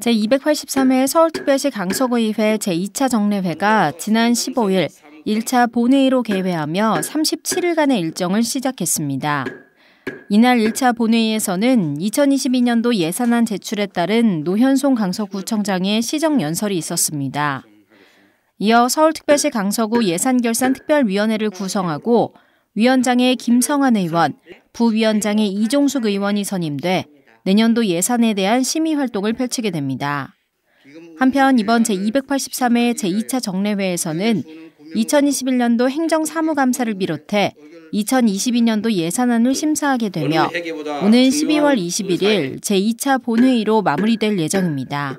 제283회 서울특별시 강서구의회 제2차 정례회가 지난 15일 1차 본회의로 개회하며 37일간의 일정을 시작했습니다. 이날 1차 본회의에서는 2022년도 예산안 제출에 따른 노현송 강서구청장의 시정연설이 있었습니다. 이어 서울특별시 강서구 예산결산특별위원회를 구성하고 위원장의 김성환 의원, 부위원장의 이종숙 의원이 선임돼 내년도 예산에 대한 심의 활동을 펼치게 됩니다. 한편 이번 제283회 제2차 정례회에서는 2021년도 행정사무감사를 비롯해 2022년도 예산안을 심사하게 되며 오는 12월 21일 제2차 본회의로 마무리될 예정입니다.